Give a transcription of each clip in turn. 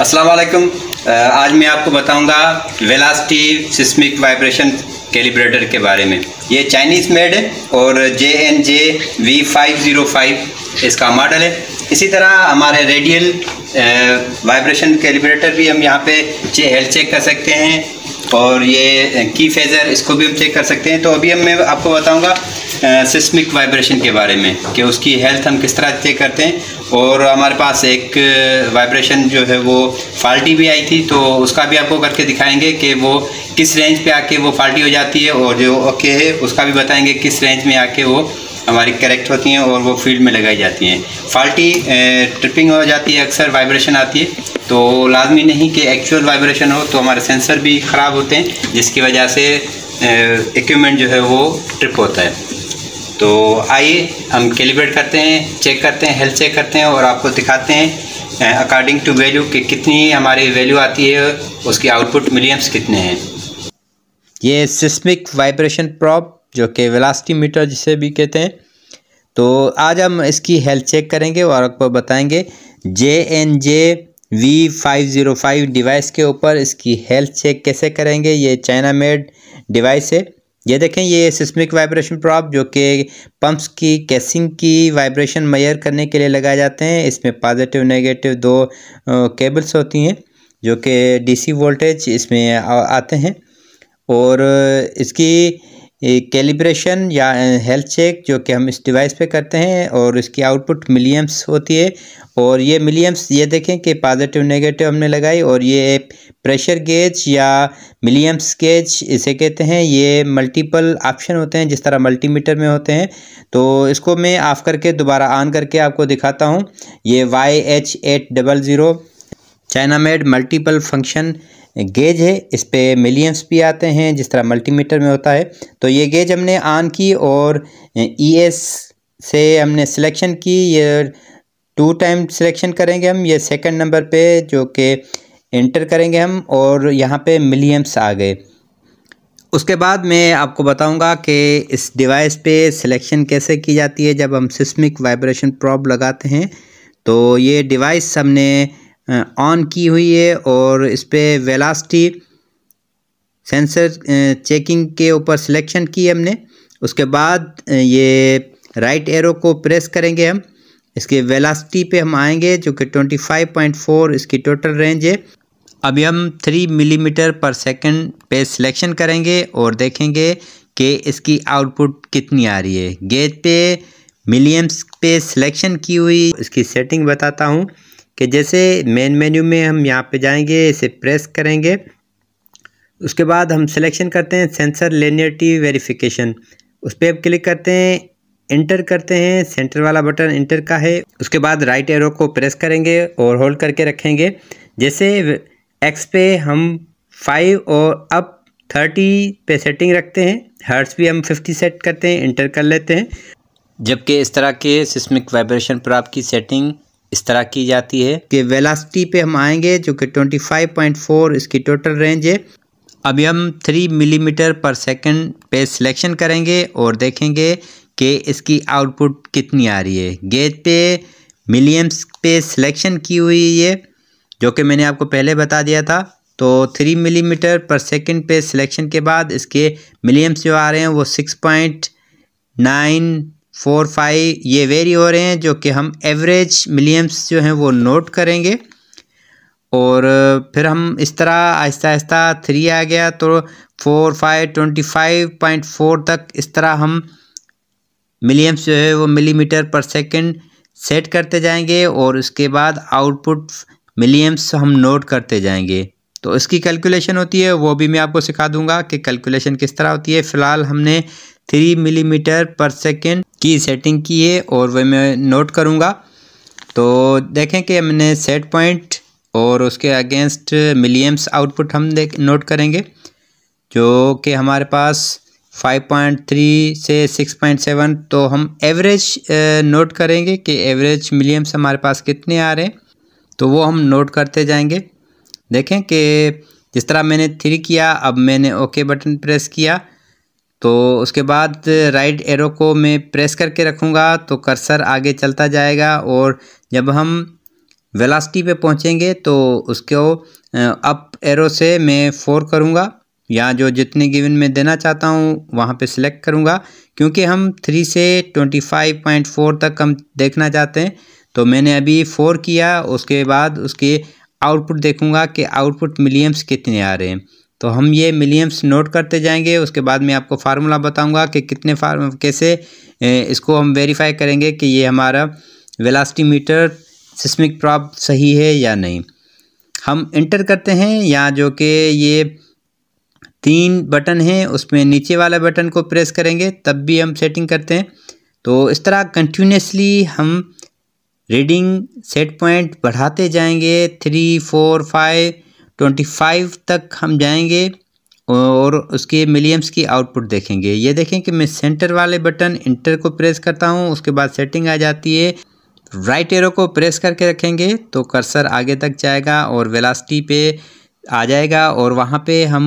वालेकुम uh, आज मैं आपको बताऊंगा वेलास्टी सिस्मिक वाइब्रेशन कैलिब्रेटर के बारे में ये चाइनीज़ मेड है और J N J V five zero five इसका मॉडल है इसी तरह हमारे रेडियल वाइब्रेशन कैलिब्रेटर भी हम यहाँ पे हेल्थ चेक कर सकते हैं और ये की फेज़र इसको भी हम चेक कर सकते हैं तो अभी हम मैं आपको बताऊंगा सिस्मिक वाइब्रेशन के बारे में कि उसकी हेल्थ हम किस तरह चेक करते हैं और हमारे पास एक वाइब्रेशन जो है वो फाल्टी भी आई थी तो उसका भी आपको करके दिखाएंगे कि वो किस रेंज पे आके वो फाल्टी हो जाती है और जो ओके है उसका भी बताएंगे किस रेंज में आके वो हमारी करेक्ट होती हैं और वो फील्ड में लगाई जाती हैं फाल्टी ट्रिपिंग हो जाती है अक्सर वाइब्रेशन आती है तो लाजमी नहीं कि एक्चुअल वाइब्रेशन हो तो हमारे सेंसर भी ख़राब होते हैं जिसकी वजह से इक्विपमेंट जो है वो ट्रिप होता है तो आइए हम कैलिब्रेट करते हैं चेक करते हैं हेल्थ चेक करते हैं और आपको दिखाते हैं अकॉर्डिंग टू वैल्यू कि कितनी हमारी वैल्यू आती है उसकी आउटपुट मिलियम्स कितने हैं ये सिस्मिक वाइब्रेशन प्रॉप जो कि वेलास्टी मीटर जिसे भी कहते हैं तो आज हम इसकी हेल्थ चेक करेंगे और आपको बताएंगे J N J V five zero five device के ऊपर इसकी हेल्थ चेक कैसे करेंगे ये चाइना मेड डिवाइस है ये देखें ये सिस्मिक वाइब्रेशन प्रॉप जो कि पंप्स की कैसिंग की वाइब्रेशन मैयर करने के लिए लगाए जाते हैं इसमें पॉजिटिव नेगेटिव दो केबल्स होती हैं जो कि डीसी वोल्टेज इसमें आते हैं और इसकी कैलिब्रेशन या हेल्थ चेक जो कि हम इस डिवाइस पे करते हैं और इसकी आउटपुट मिलियम्स होती है और ये मिलियम्स ये देखें कि पॉजिटिव नेगेटिव हमने लगाई और ये प्रेशर गेज या मिलियम्स गेज इसे कहते हैं ये मल्टीपल ऑप्शन होते हैं जिस तरह मल्टीमीटर में होते हैं तो इसको मैं ऑफ़ करके दोबारा ऑन करके आपको दिखाता हूँ ये Y H eight double zero China made multiple function gauge है इस पर मिलियम्स भी आते हैं जिस तरह मल्टीमीटर में होता है तो ये गेज हमने ऑन की और ई एस e से हमने सिलेक्शन की ये टू टाइम सिलेक्शन करेंगे हम ये सेकंड नंबर पे जो कि एंटर करेंगे हम और यहाँ पे मिलियम्स आ गए उसके बाद मैं आपको बताऊंगा कि इस डिवाइस पे सिलेक्शन कैसे की जाती है जब हम सिस्मिक वाइब्रेशन प्रॉब लगाते हैं तो ये डिवाइस हमने ऑन की हुई है और इस पर वेलास्टी सेंसर चेकिंग के ऊपर सिलेक्शन की हमने उसके बाद ये राइट एरो को प्रेस करेंगे हम इसके वेलास्टी पे हम आएंगे जो कि 25.4 इसकी टोटल रेंज है अभी हम 3 मिलीमीटर पर सेकंड पे सिलेक्शन करेंगे और देखेंगे कि इसकी आउटपुट कितनी आ रही है गेज पे मिलियम्स पे सिलेक्शन की हुई इसकी सेटिंग बताता हूँ कि जैसे मेन मेन्यू में हम यहाँ पे जाएंगे इसे प्रेस करेंगे उसके बाद हम सिलेक्शन करते हैं सेंसर लेनियरटी वेरिफिकेशन उस पर आप क्लिक करते हैं इंटर करते हैं सेंटर वाला बटन इंटर का है उसके बाद राइट एरो को प्रेस करेंगे और होल्ड करके रखेंगे जैसे एक्स पे हम फाइव और अप थर्टी पे सेटिंग रखते हैं हर्ट्स भी हम फिफ्टी सेट करते हैं इंटर कर लेते हैं जबकि इस तरह के सिस्मिक वाइब्रेशन पर आपकी सेटिंग इस तरह की जाती है कि वेलासिटी पे हम आएंगे जो कि 25.4 इसकी टोटल रेंज है अभी हम 3 मिलीमीटर पर सेकंड पे सिलेक्शन करेंगे और देखेंगे कि इसकी आउटपुट कितनी आ रही है गेज पे मिलियम्स पे सिलेक्शन की हुई है ये जो कि मैंने आपको पहले बता दिया था तो थ्री मिलीमीटर पर सेकंड पे सिलेक्शन के बाद इसके मिलियम्स जो आ रहे हैं वो six point nine four five ये वेरी हो रहे हैं जो कि हम एवरेज मिलियम्स जो हैं वो नोट करेंगे और फिर हम इस तरह आहिस्ता आहिस्ता थ्री आ गया तो four five twenty five point four तक इस तरह हम मिलियम्स जो है वो मिलीमीटर पर सेकंड सेट करते जाएंगे और उसके बाद आउटपुट मिलियम्स हम नोट करते जाएंगे तो इसकी कैलकुलेशन होती है वो भी मैं आपको सिखा दूंगा कि कैलकुलेशन किस तरह होती है फ़िलहाल हमने थ्री मिलीमीटर पर सेकेंड की सेटिंग की है और वह मैं नोट करूँगा तो देखें कि हमने सेट पॉइंट और उसके अगेंस्ट मिलियम्स आउटपुट हम देख नोट करेंगे जो कि हमारे पास 5.3 से 6.7 तो हम एवरेज नोट करेंगे कि एवरेज मिलियम्स हमारे पास कितने आ रहे हैं तो वो हम नोट करते जाएंगे देखें कि जिस तरह मैंने थ्री किया अब मैंने ओके बटन प्रेस किया तो उसके बाद राइट एरो को मैं प्रेस करके रखूँगा तो कर्सर आगे चलता जाएगा और जब हम वेलासिटी पे पहुँचेंगे तो उसको अप एरो से मैं फोर करूँगा या जो जितने गिवन में देना चाहता हूँ वहाँ पे सिलेक्ट करूँगा क्योंकि हम थ्री से ट्वेंटी फाइव पॉइंट फोर तक हम देखना चाहते हैं तो मैंने अभी फोर किया उसके बाद उसके आउटपुट देखूँगा कि आउटपुट मिलियम्स कितने आ रहे हैं तो हम ये मिलियम्स नोट करते जाएंगे उसके बाद मैं आपको फार्मूला बताऊंगा कि कितने फार्म कैसे इसको हम वेरीफाई करेंगे कि ये हमारा मीटर सिस्मिक प्रॉप सही है या नहीं हम इंटर करते हैं यहाँ जो कि ये तीन बटन हैं उसमें नीचे वाला बटन को प्रेस करेंगे तब भी हम सेटिंग करते हैं तो इस तरह कंटिन्यूसली हम रीडिंग सेट पॉइंट बढ़ाते जाएंगे three four five twenty five तक हम जाएंगे और उसके मिलियम्स की आउटपुट देखेंगे ये देखें कि मैं सेंटर वाले बटन इंटर को प्रेस करता हूँ उसके बाद सेटिंग आ जाती है राइट एरो को प्रेस करके रखेंगे तो कर्सर आगे तक जाएगा और वेलासिटी पे आ जाएगा और वहाँ पे हम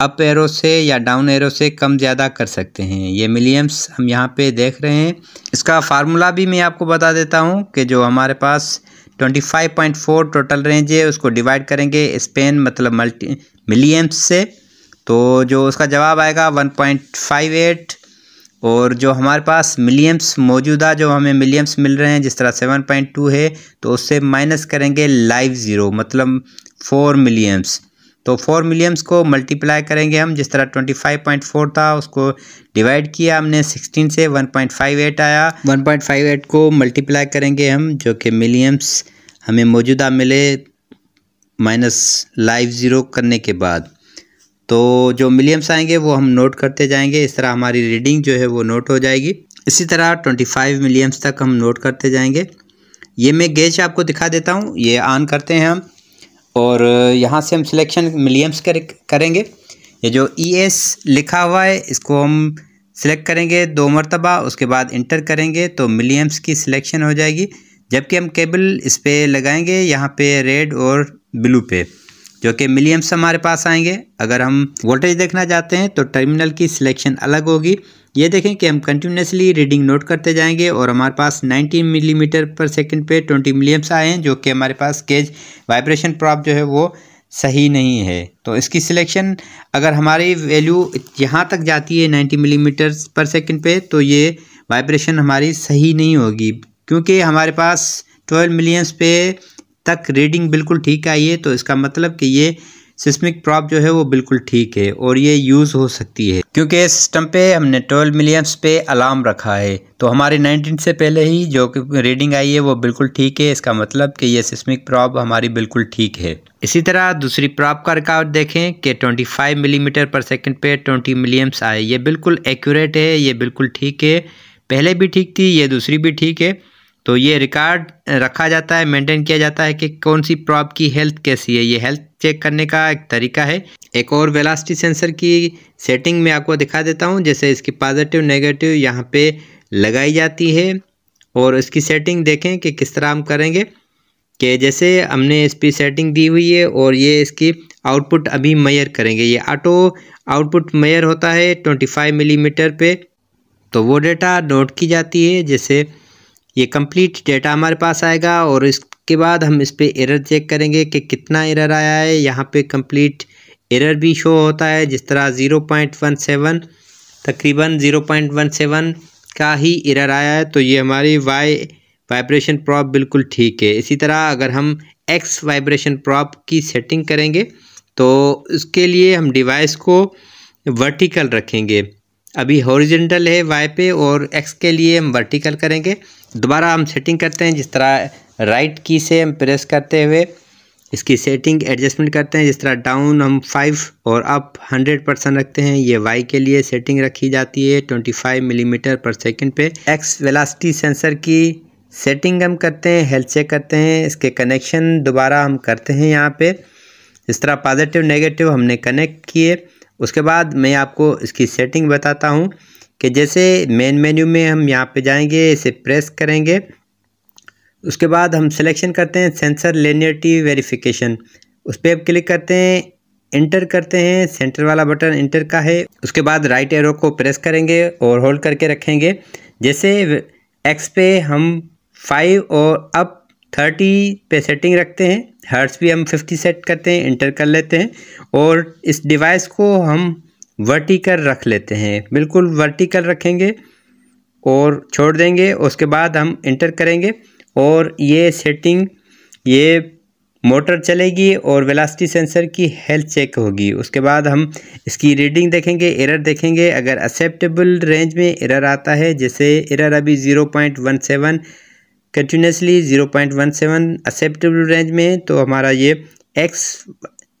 अप एरो से या डाउन एरो से कम ज़्यादा कर सकते हैं ये मिलियम्स हम यहाँ पे देख रहे हैं इसका फार्मूला भी मैं आपको बता देता हूँ कि जो हमारे पास twenty five point four total range है उसको डिवाइड करेंगे स्पेन मतलब मल्टी मिलियम्स से तो जो उसका जवाब आएगा वन पॉइंट फाइव एट और जो हमारे पास मिलियम्स मौजूदा जो हमें मिलियम्स मिल रहे हैं जिस तरह सेवन पॉइंट टू है तो उससे माइनस करेंगे लाइव ज़ीरो मतलब फोर मिलियम्स तो फोर मिलियम्स को मल्टीप्लाई करेंगे हम जिस तरह ट्वेंटी फाइव पॉइंट फोर था उसको डिवाइड किया हमने सिक्सटीन से वन पॉइंट फाइव एट आया वन पॉइंट फाइव एट को मल्टीप्लाई करेंगे हम जो कि मिलियम्स हमें मौजूदा मिले माइनस लाइव ज़ीरो करने के बाद तो जो मिलियम्स आएंगे वो हम नोट करते जाएंगे इस तरह हमारी रीडिंग जो है वो नोट हो जाएगी इसी तरह ट्वेंटी फाइव मिलियम्स तक हम नोट करते जाएंगे ये मैं गेज आपको दिखा देता हूँ ये ऑन करते हैं हम और यहाँ से हम सिलेक्शन मिलियम्स कर, करेंगे ये जो ई e एस लिखा हुआ है इसको हम सिलेक्ट करेंगे दो मरतबा उसके बाद इंटर करेंगे तो मिलियम्स की सिलेक्शन हो जाएगी जबकि हम केबल इस पर लगाएंगे यहाँ पे रेड और ब्लू पे जो कि मिलियम्स हमारे पास आएंगे अगर हम वोल्टेज देखना चाहते हैं तो टर्मिनल की सिलेक्शन अलग होगी ये देखें कि हम कंटिन्यूसली रीडिंग नोट करते जाएंगे और हमारे पास 19 मिलीमीटर पर सेकंड पे 20 मिलियम्स आए हैं जो कि हमारे पास केज वाइब्रेशन प्रॉप जो है वो सही नहीं है तो इसकी सिलेक्शन अगर हमारी वैल्यू यहाँ तक जाती है नाइन्टी मिलीमीटर पर सेकेंड पर तो ये वाइब्रेशन हमारी सही नहीं होगी क्योंकि हमारे पास ट्वेल्व मिलियंस पे तक रीडिंग बिल्कुल ठीक आई है तो इसका मतलब कि ये सिस्मिक प्रॉप जो है वो बिल्कुल ठीक है और ये यूज़ हो सकती है क्योंकि इस सिस्टम पे हमने 12 मिलियम्स पे अलार्म रखा है तो हमारे 19 से पहले ही जो रीडिंग आई है वो बिल्कुल ठीक है इसका मतलब कि ये सिस्मिक प्रॉप हमारी बिल्कुल ठीक है इसी तरह दूसरी प्रॉप का रिकॉर्ड देखें कि 25 मिलीमीटर पर सेकेंड पे ट्वेंटी मिलियम्स आए ये बिल्कुल एक्यूरेट है ये बिल्कुल ठीक है पहले भी ठीक थी ये दूसरी भी ठीक है तो ये रिकॉर्ड रखा जाता है मेंटेन किया जाता है कि कौन सी प्रॉप की हेल्थ कैसी है ये हेल्थ चेक करने का एक तरीका है एक और वेलासिटी सेंसर की सेटिंग में आपको दिखा देता हूँ जैसे इसकी पॉजिटिव नेगेटिव यहाँ पे लगाई जाती है और इसकी सेटिंग देखें कि किस तरह हम करेंगे कि जैसे हमने इसकी सेटिंग दी हुई है और ये इसकी आउटपुट अभी मेयर करेंगे ये ऑटो आउटपुट मेयर होता है फाइव मिलीमीटर mm तो वो डेटा नोट की जाती है जैसे ये कंप्लीट डेटा हमारे पास आएगा और इसके बाद हम इस पर एरर चेक करेंगे कि कितना एरर आया है यहाँ पे कंप्लीट एरर भी शो होता है जिस तरह ज़ीरो पॉइंट वन सेवन तकरीबन ज़ीरो पॉइंट वन सेवन का ही एरर आया है तो ये हमारी वाई वाइब्रेशन प्रॉप बिल्कुल ठीक है इसी तरह अगर हम एक्स वाइब्रेशन प्रॉप की सेटिंग करेंगे तो उसके लिए हम डिवाइस को वर्टिकल रखेंगे अभी हॉरिजेंटल है वाई पे और एक्स के लिए हम वर्टिकल करेंगे दोबारा हम सेटिंग करते हैं जिस तरह राइट की से हम प्रेस करते हुए इसकी सेटिंग एडजस्टमेंट करते हैं जिस तरह डाउन हम फाइव और अप हंड्रेड परसेंट रखते हैं ये वाई के लिए सेटिंग रखी जाती है twenty five millimetre per second पे एक्स वेलासिटी सेंसर की सेटिंग हम करते हैं हेल्थ चेक करते हैं इसके कनेक्शन दोबारा हम करते हैं यहाँ पे इस तरह पॉजिटिव नेगेटिव हमने कनेक्ट किए उसके बाद मैं आपको इसकी सेटिंग बताता हूँ कि जैसे मेन मेन्यू में हम यहाँ पे जाएंगे इसे प्रेस करेंगे उसके बाद हम सिलेक्शन करते हैं सेंसर लेनियरटी वेरिफिकेशन उस पर आप क्लिक करते हैं इंटर करते हैं सेंटर वाला बटन इंटर का है उसके बाद राइट एरो को प्रेस करेंगे और होल्ड करके रखेंगे जैसे एक्स पे हम फाइव और अप थर्टी पे सेटिंग रखते हैं हर्ट्स भी हम फिफ्टी सेट करते हैं इंटर कर लेते हैं और इस डिवाइस को हम वर्टिकल रख लेते हैं बिल्कुल वर्टिकल रखेंगे और छोड़ देंगे उसके बाद हम इंटर करेंगे और ये सेटिंग ये मोटर चलेगी और वेलासिटी सेंसर की हेल्थ चेक होगी उसके बाद हम इसकी रीडिंग देखेंगे एरर देखेंगे अगर एक्सेप्टेबल रेंज में एरर आता है जैसे एरर अभी zero point one seven continuously zero point one seven acceptable range में तो हमारा ये एक्स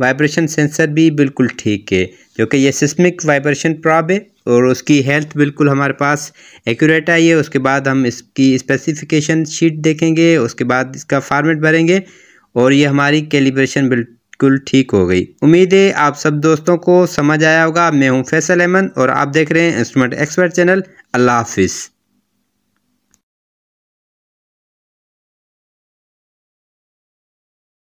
वाइब्रेशन सेंसर भी बिल्कुल ठीक है जो कि ये सिस्मिक वाइब्रेशन प्रॉब है और उसकी हेल्थ बिल्कुल हमारे पास एक्यूरेट आई है उसके बाद हम इसकी स्पेसिफिकेशन शीट देखेंगे उसके बाद इसका फॉर्मेट भरेंगे और ये हमारी कैलिब्रेशन बिल्कुल ठीक हो गई उम्मीद है आप सब दोस्तों को समझ आया होगा मैं हूँ फैसल अहमद और आप देख रहे हैं इंस्ट्रूमेंट एक्सपर्ट चैनल अल्लाह हाफिज़